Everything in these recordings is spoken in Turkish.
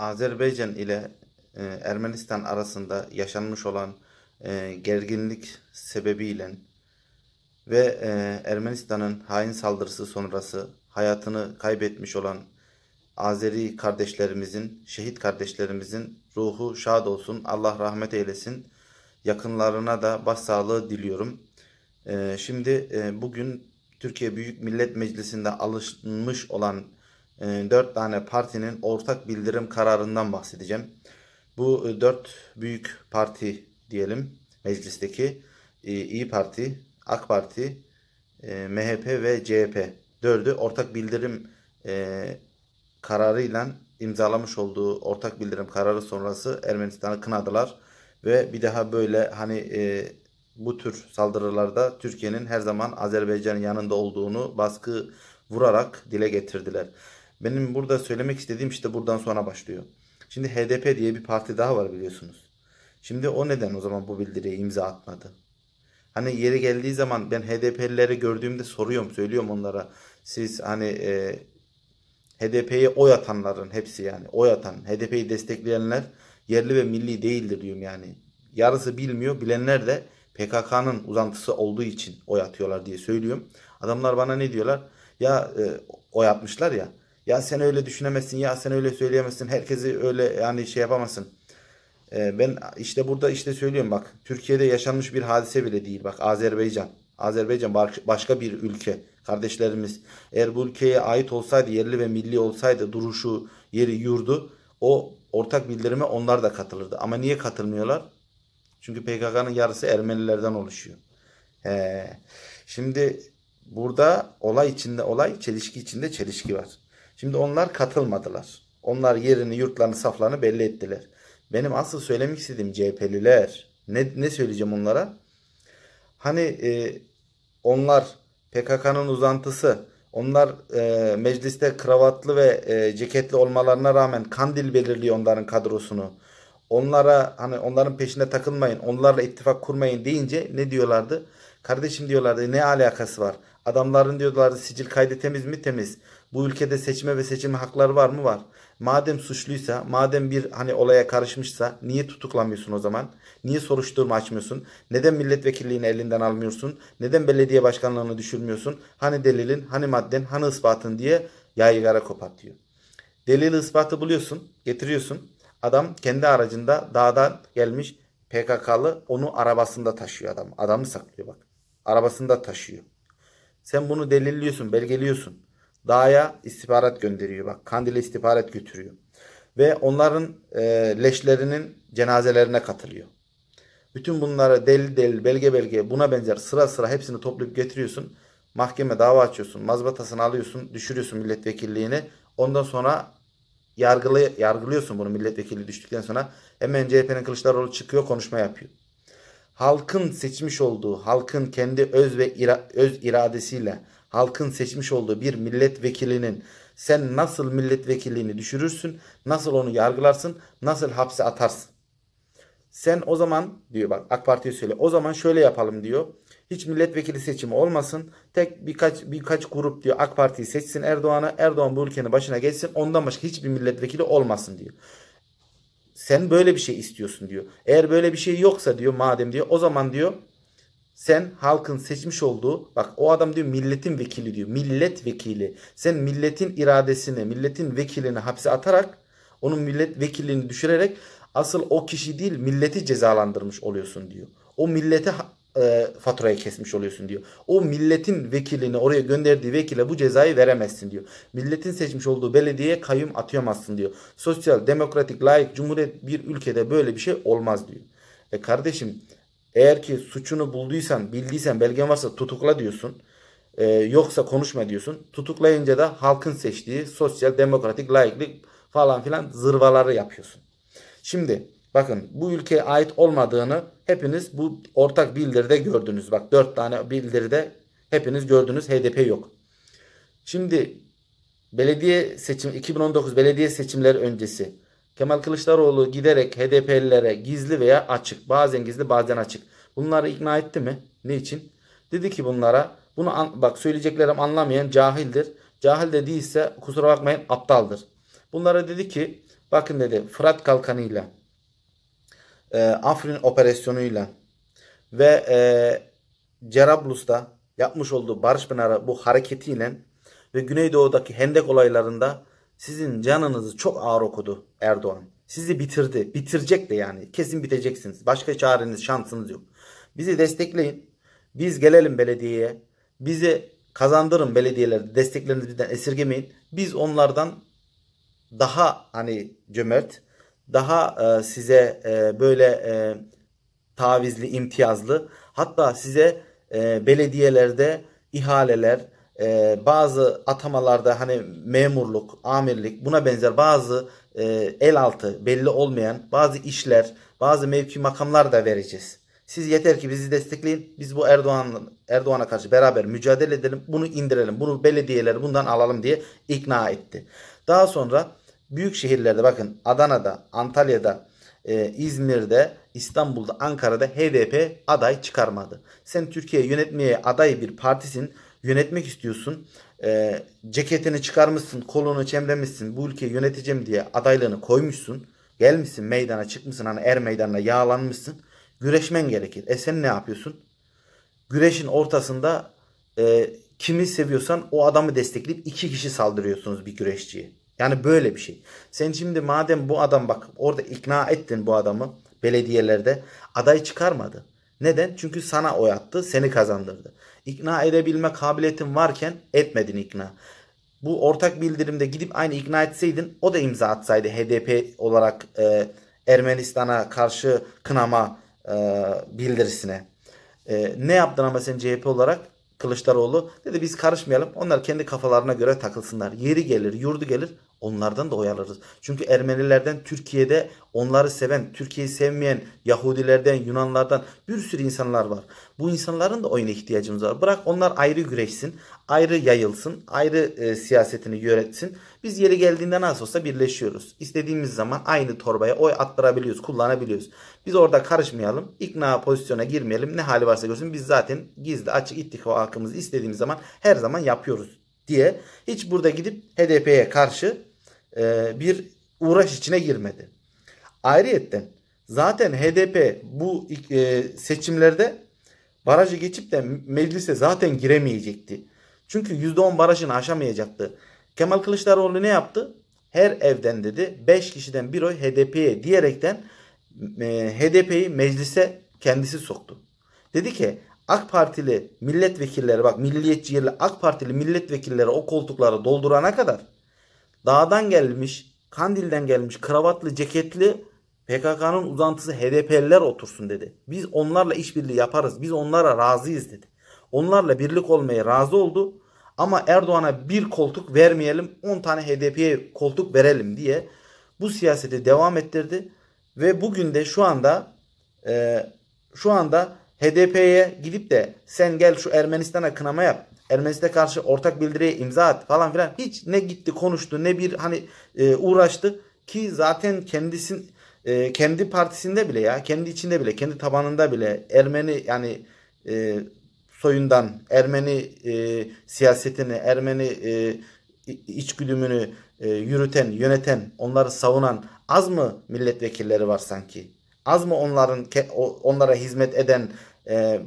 Azerbaycan ile e, Ermenistan arasında yaşanmış olan e, gerginlik sebebiyle ve e, Ermenistan'ın hain saldırısı sonrası hayatını kaybetmiş olan Azeri kardeşlerimizin, şehit kardeşlerimizin ruhu şad olsun. Allah rahmet eylesin. Yakınlarına da başsağlığı diliyorum. şimdi bugün Türkiye Büyük Millet Meclisi'nde alışmış olan 4 ee, tane partinin ortak bildirim kararından bahsedeceğim. Bu 4 e, büyük parti diyelim meclisteki e, İyi Parti, AK Parti, e, MHP ve CHP dördü ortak bildirim kararıyla imzalamış olduğu ortak bildirim kararı sonrası Ermenistan'ı kınadılar ve bir daha böyle hani bu tür saldırılarda Türkiye'nin her zaman Azerbaycan'ın yanında olduğunu baskı vurarak dile getirdiler. Benim burada söylemek istediğim işte buradan sonra başlıyor. Şimdi HDP diye bir parti daha var biliyorsunuz. Şimdi o neden o zaman bu bildiriye imza atmadı? Hani yeri geldiği zaman ben HDP'lileri gördüğümde soruyorum, söylüyorum onlara. Siz hani e, HDP'ye oy atanların hepsi yani oy atan, HDP'yi destekleyenler yerli ve milli değildir diyorum yani. Yarısı bilmiyor, bilenler de PKK'nın uzantısı olduğu için oy atıyorlar diye söylüyorum. Adamlar bana ne diyorlar? Ya e, oy atmışlar ya. Ya sen öyle düşünemezsin ya sen öyle söyleyemezsin. Herkesi öyle yani şey yapamazsın. Ee, ben işte burada işte söylüyorum bak. Türkiye'de yaşanmış bir hadise bile değil. Bak Azerbaycan. Azerbaycan başka bir ülke. Kardeşlerimiz eğer bu ülkeye ait olsaydı yerli ve milli olsaydı duruşu yeri yurdu o ortak bildirime onlar da katılırdı. Ama niye katılmıyorlar? Çünkü PKK'nın yarısı Ermenilerden oluşuyor. He. Şimdi burada olay içinde olay, çelişki içinde çelişki var. Şimdi onlar katılmadılar. Onlar yerini, yurtlarını, saflarını belli ettiler. Benim asıl söylemek istediğim CHP'liler. Ne, ne söyleyeceğim onlara? Hani e, onlar PKK'nın uzantısı, onlar e, mecliste kravatlı ve e, ceketli olmalarına rağmen kandil belirliyor onların kadrosunu. Onlara hani onların peşine takılmayın, onlarla ittifak kurmayın deyince ne diyorlardı? Kardeşim diyorlardı ne alakası var? Adamların diyorlardı sicil kaydı temiz mi temiz. Bu ülkede seçme ve seçim hakları var mı var. Madem suçluysa, madem bir hani olaya karışmışsa niye tutuklamıyorsun o zaman? Niye soruşturma açmıyorsun? Neden milletvekilliğini elinden almıyorsun? Neden belediye başkanlığını düşürmüyorsun? Hani delilin, hani madden, hani ispatın diye yaygara diyor. Delil ispatı buluyorsun, getiriyorsun. Adam kendi aracında dağdan gelmiş PKK'lı onu arabasında taşıyor adam. Adamı saklıyor bak. Arabasında taşıyor. Sen bunu delilliyorsun, belgeliyorsun. Dağa istihbarat gönderiyor. Bak Kandil'e istihbarat götürüyor. Ve onların e, leşlerinin cenazelerine katılıyor. Bütün bunları delil delil, belge belge buna benzer sıra sıra hepsini toplayıp getiriyorsun. Mahkeme dava açıyorsun. Mazbatasını alıyorsun. Düşürüyorsun milletvekilliğini. Ondan sonra yargılı, yargılıyorsun bunu milletvekili düştükten sonra. Hemen CHP'nin Kılıçdaroğlu çıkıyor konuşma yapıyor halkın seçmiş olduğu, halkın kendi öz ve ira, öz iradesiyle halkın seçmiş olduğu bir milletvekilinin sen nasıl milletvekilini düşürürsün, nasıl onu yargılarsın, nasıl hapse atarsın. Sen o zaman diyor bak AK Parti'ye söyle. O zaman şöyle yapalım diyor. Hiç milletvekili seçimi olmasın. Tek birkaç birkaç grup diyor AK Parti'yi seçsin Erdoğan'ı. Erdoğan bu ülkenin başına geçsin. Ondan başka hiçbir milletvekili olmasın diyor sen böyle bir şey istiyorsun diyor. Eğer böyle bir şey yoksa diyor madem diyor o zaman diyor sen halkın seçmiş olduğu bak o adam diyor milletin vekili diyor. Millet vekili. Sen milletin iradesini, milletin vekilini hapse atarak onun milletvekilini düşürerek asıl o kişi değil milleti cezalandırmış oluyorsun diyor. O millete e, faturayı kesmiş oluyorsun diyor. O milletin vekilini oraya gönderdiği vekile bu cezayı veremezsin diyor. Milletin seçmiş olduğu belediyeye kayyum atıyamazsın diyor. Sosyal, demokratik, layık, cumhuriyet bir ülkede böyle bir şey olmaz diyor. E kardeşim eğer ki suçunu bulduysan, bildiysen, belgen varsa tutukla diyorsun. E, yoksa konuşma diyorsun. Tutuklayınca da halkın seçtiği sosyal, demokratik, layıklık falan filan zırvaları yapıyorsun. Şimdi Bakın bu ülkeye ait olmadığını hepiniz bu ortak bildiride gördünüz. Bak dört tane bildiride hepiniz gördünüz HDP yok. Şimdi belediye seçim 2019 belediye seçimleri öncesi Kemal Kılıçdaroğlu giderek HDP'lilere gizli veya açık bazen gizli bazen açık bunları ikna etti mi? Ne için? Dedi ki bunlara bunu an, bak söyleyeceklerim anlamayan cahildir. Cahil de değilse kusura bakmayın aptaldır. Bunlara dedi ki bakın dedi Fırat kalkanıyla e, Afrin operasyonuyla ve e, Cerablus'ta yapmış olduğu Barış Pınarı bu hareketiyle ve Güneydoğu'daki Hendek olaylarında sizin canınızı çok ağır okudu Erdoğan. Sizi bitirdi. Bitirecek de yani. Kesin biteceksiniz. Başka çareniz, şansınız yok. Bizi destekleyin. Biz gelelim belediyeye. Bizi kazandırın belediyeleri. Desteklerinizi bizden esirgemeyin. Biz onlardan daha hani cömert, daha e, size e, böyle e, tavizli, imtiyazlı hatta size e, belediyelerde ihaleler, e, bazı atamalarda hani memurluk, amirlik buna benzer bazı e, el altı belli olmayan bazı işler, bazı mevki makamlar da vereceğiz. Siz yeter ki bizi destekleyin. Biz bu Erdoğan Erdoğan'a karşı beraber mücadele edelim. Bunu indirelim. Bunu belediyeleri bundan alalım diye ikna etti. Daha sonra büyük şehirlerde bakın Adana'da, Antalya'da, e, İzmir'de, İstanbul'da, Ankara'da HDP aday çıkarmadı. Sen Türkiye yönetmeye aday bir partisin. Yönetmek istiyorsun. E, ceketini çıkarmışsın, kolunu çemlemişsin. Bu ülkeyi yöneteceğim diye adaylığını koymuşsun. Gelmişsin meydana çıkmışsın hani er meydanına yağlanmışsın. Güreşmen gerekir. E sen ne yapıyorsun? Güreşin ortasında e, kimi seviyorsan o adamı destekleyip iki kişi saldırıyorsunuz bir güreşçiye. Yani böyle bir şey. Sen şimdi madem bu adam bak orada ikna ettin bu adamı belediyelerde aday çıkarmadı. Neden? Çünkü sana oy attı, seni kazandırdı. İkna edebilme kabiliyetin varken etmedin ikna. Bu ortak bildirimde gidip aynı ikna etseydin o da imza atsaydı HDP olarak e, Ermenistan'a karşı kınama e, bildirisine. E, ne yaptın ama sen CHP olarak? Kılıçdaroğlu dedi biz karışmayalım. Onlar kendi kafalarına göre takılsınlar. Yeri gelir, yurdu gelir. Onlardan da oyalarız. Çünkü Ermenilerden Türkiye'de onları seven, Türkiye'yi sevmeyen Yahudilerden, Yunanlardan bir sürü insanlar var. Bu insanların da oyuna ihtiyacımız var. Bırak onlar ayrı güreşsin, ayrı yayılsın, ayrı e, siyasetini yönetsin. Biz yeri geldiğinde nasıl olsa birleşiyoruz. İstediğimiz zaman aynı torbaya oy attırabiliyoruz, kullanabiliyoruz. Biz orada karışmayalım, ikna pozisyona girmeyelim. Ne hali varsa görsün. Biz zaten gizli açık ittifakımızı istediğimiz zaman her zaman yapıyoruz diye hiç burada gidip HDP'ye karşı e, bir uğraş içine girmedi. Ayrıyetten zaten HDP bu e, seçimlerde barajı geçip de meclise zaten giremeyecekti. Çünkü %10 barajını aşamayacaktı. Kemal Kılıçdaroğlu ne yaptı? Her evden dedi 5 kişiden bir oy HDP'ye diyerekten e, HDP'yi meclise kendisi soktu. Dedi ki AK Partili milletvekilleri bak milliyetçi yerli AK Partili milletvekilleri o koltukları doldurana kadar dağdan gelmiş, Kandil'den gelmiş, kravatlı, ceketli PKK'nın uzantısı HDP'liler otursun dedi. Biz onlarla işbirliği yaparız. Biz onlara razıyız dedi. Onlarla birlik olmaya razı oldu. Ama Erdoğan'a bir koltuk vermeyelim 10 tane HDP'ye koltuk verelim diye bu siyaseti devam ettirdi. Ve bugün de şu anda e, şu anda HDP'ye gidip de sen gel şu Ermenistan'a kınama yap. Ermenistan'a karşı ortak bildiriye imza attı falan filan. Hiç ne gitti konuştu ne bir hani e, uğraştı ki zaten kendisin e, kendi partisinde bile ya kendi içinde bile kendi tabanında bile Ermeni yani e, soyundan Ermeni e, siyasetini Ermeni e, içgüdümünü e, yürüten yöneten onları savunan az mı milletvekilleri var sanki? Az mı onların onlara hizmet eden e,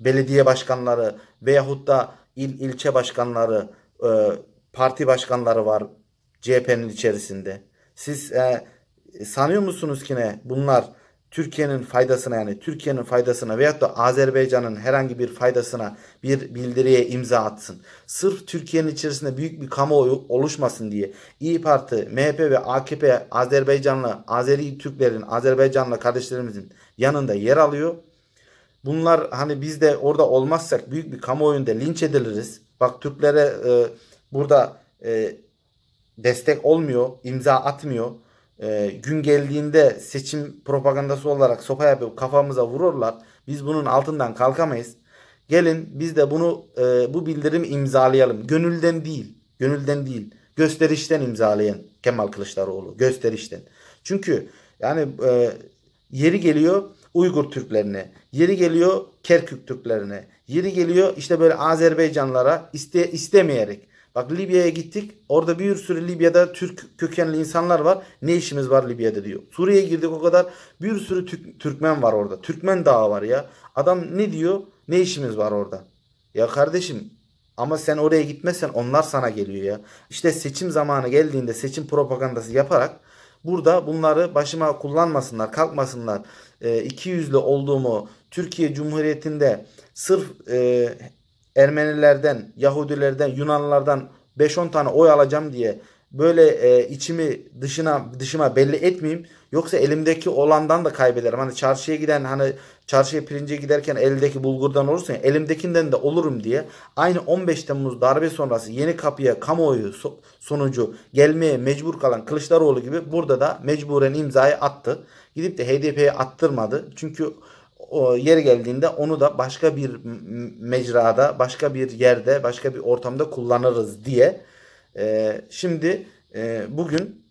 belediye başkanları veyahut da il ilçe başkanları, e, parti başkanları var CHP'nin içerisinde. Siz e, sanıyor musunuz ki ne bunlar Türkiye'nin faydasına yani Türkiye'nin faydasına veyahut da Azerbaycan'ın herhangi bir faydasına bir bildiriye imza atsın. Sırf Türkiye'nin içerisinde büyük bir kamuoyu oluşmasın diye İyi Parti, MHP ve AKP Azerbaycanlı, Azeri Türklerin, Azerbaycanlı kardeşlerimizin yanında yer alıyor. Bunlar hani biz de orada olmazsak büyük bir kamuoyunda linç ediliriz. Bak Türklere e, burada e, destek olmuyor, imza atmıyor. E, gün geldiğinde seçim propagandası olarak sopa yapıp kafamıza vururlar. Biz bunun altından kalkamayız. Gelin biz de bunu e, bu bildirim imzalayalım. Gönülden değil, gönülden değil. Gösterişten imzalayın Kemal Kılıçdaroğlu, gösterişten. Çünkü yani e, yeri geliyor Uygur Türklerine, yeri geliyor Kerkük Türklerine, yeri geliyor işte böyle Azerbaycanlara iste, istemeyerek. Bak Libya'ya gittik. Orada bir sürü Libya'da Türk kökenli insanlar var. Ne işimiz var Libya'da diyor. Suriye'ye girdik o kadar. Bir sürü Türk, Türkmen var orada. Türkmen dağı var ya. Adam ne diyor? Ne işimiz var orada? Ya kardeşim ama sen oraya gitmezsen onlar sana geliyor ya. İşte seçim zamanı geldiğinde seçim propagandası yaparak Burada bunları başıma kullanmasınlar, kalkmasınlar. E, iki yüzlü olduğumu Türkiye Cumhuriyeti'nde sırf e, Ermenilerden, Yahudilerden, Yunanlılardan 5-10 tane oy alacağım diye böyle e, içimi dışına dışıma belli etmeyeyim. Yoksa elimdeki olandan da kaybederim. Hani çarşıya giden hani Çarşıya pirince giderken eldeki bulgurdan olursun elimdekinden de olurum diye aynı 15 Temmuz darbe sonrası yeni kapıya kamuoyu sonucu gelmeye mecbur kalan Kılıçdaroğlu gibi burada da mecburen imzayı attı. Gidip de HDP'ye attırmadı. Çünkü o yeri geldiğinde onu da başka bir mecrada, başka bir yerde, başka bir ortamda kullanırız diye. E, şimdi e, bugün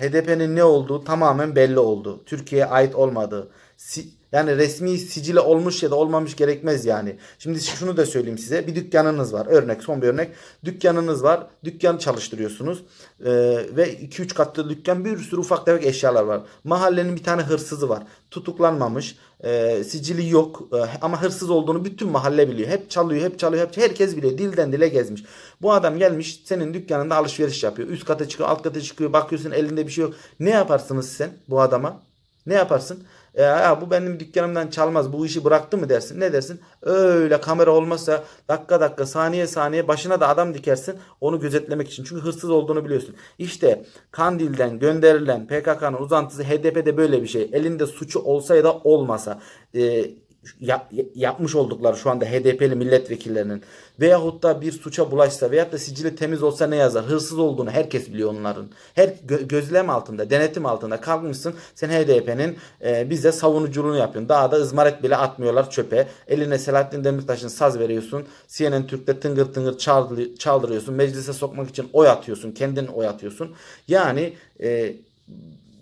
HDP'nin ne olduğu tamamen belli oldu. Türkiye'ye ait olmadığı, si yani resmi sicili olmuş ya da olmamış gerekmez yani. Şimdi şunu da söyleyeyim size. Bir dükkanınız var. Örnek son bir örnek. Dükkanınız var. Dükkan çalıştırıyorsunuz. Ee, ve 2-3 katlı dükkan bir sürü ufak tefek eşyalar var. Mahallenin bir tane hırsızı var. Tutuklanmamış. E, sicili yok. E, ama hırsız olduğunu bütün mahalle biliyor. Hep çalıyor, hep çalıyor, hep herkes biliyor. Dilden dile gezmiş. Bu adam gelmiş senin dükkanında alışveriş yapıyor. Üst kata çıkıyor, alt kata çıkıyor. Bakıyorsun elinde bir şey yok. Ne yaparsınız sen bu adama? Ne yaparsın? ya, e, bu benim dükkanımdan çalmaz bu işi bıraktı mı dersin ne dersin? Öyle kamera olmazsa dakika dakika saniye saniye başına da adam dikersin onu gözetlemek için. Çünkü hırsız olduğunu biliyorsun. işte Kandil'den gönderilen PKK'nın uzantısı HDP'de böyle bir şey. Elinde suçu olsa ya da olmasa. E, yap, yapmış oldukları şu anda HDP'li milletvekillerinin veyahut da bir suça bulaşsa veyahut da sicili temiz olsa ne yazar? Hırsız olduğunu herkes biliyor onların. Her gö, gözlem altında, denetim altında kalmışsın. Sen HDP'nin e, bize savunuculuğunu yapıyorsun. Daha da ızmaret bile atmıyorlar çöpe. Eline Selahattin Demirtaş'ın saz veriyorsun. CNN Türk'te tıngır tıngır çaldır, çaldırıyorsun. Meclise sokmak için oy atıyorsun. Kendin oy atıyorsun. Yani e,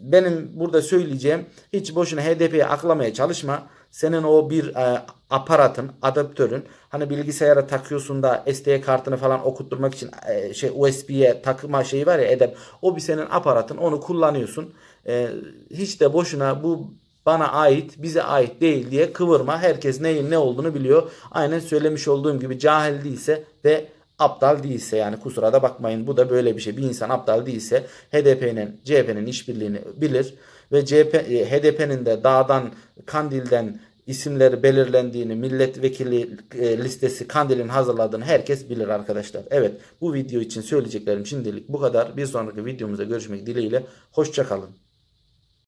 benim burada söyleyeceğim hiç boşuna HDP'ye aklamaya çalışma senin o bir e, aparatın, adaptörün hani bilgisayara takıyorsun da SD kartını falan okutturmak için e, şey USB'ye takma şeyi var ya edep. O bir senin aparatın. Onu kullanıyorsun. E, hiç de boşuna bu bana ait, bize ait değil diye kıvırma. Herkes neyin ne olduğunu biliyor. Aynen söylemiş olduğum gibi cahil değilse ve aptal değilse yani kusura da bakmayın bu da böyle bir şey. Bir insan aptal değilse HDP'nin CHP'nin işbirliğini bilir ve CHP, e, HDP'nin de dağdan, Kandil'den isimleri belirlendiğini, milletvekili e, listesi Kandil'in hazırladığını herkes bilir arkadaşlar. Evet bu video için söyleyeceklerim şimdilik bu kadar. Bir sonraki videomuzda görüşmek dileğiyle. Hoşçakalın.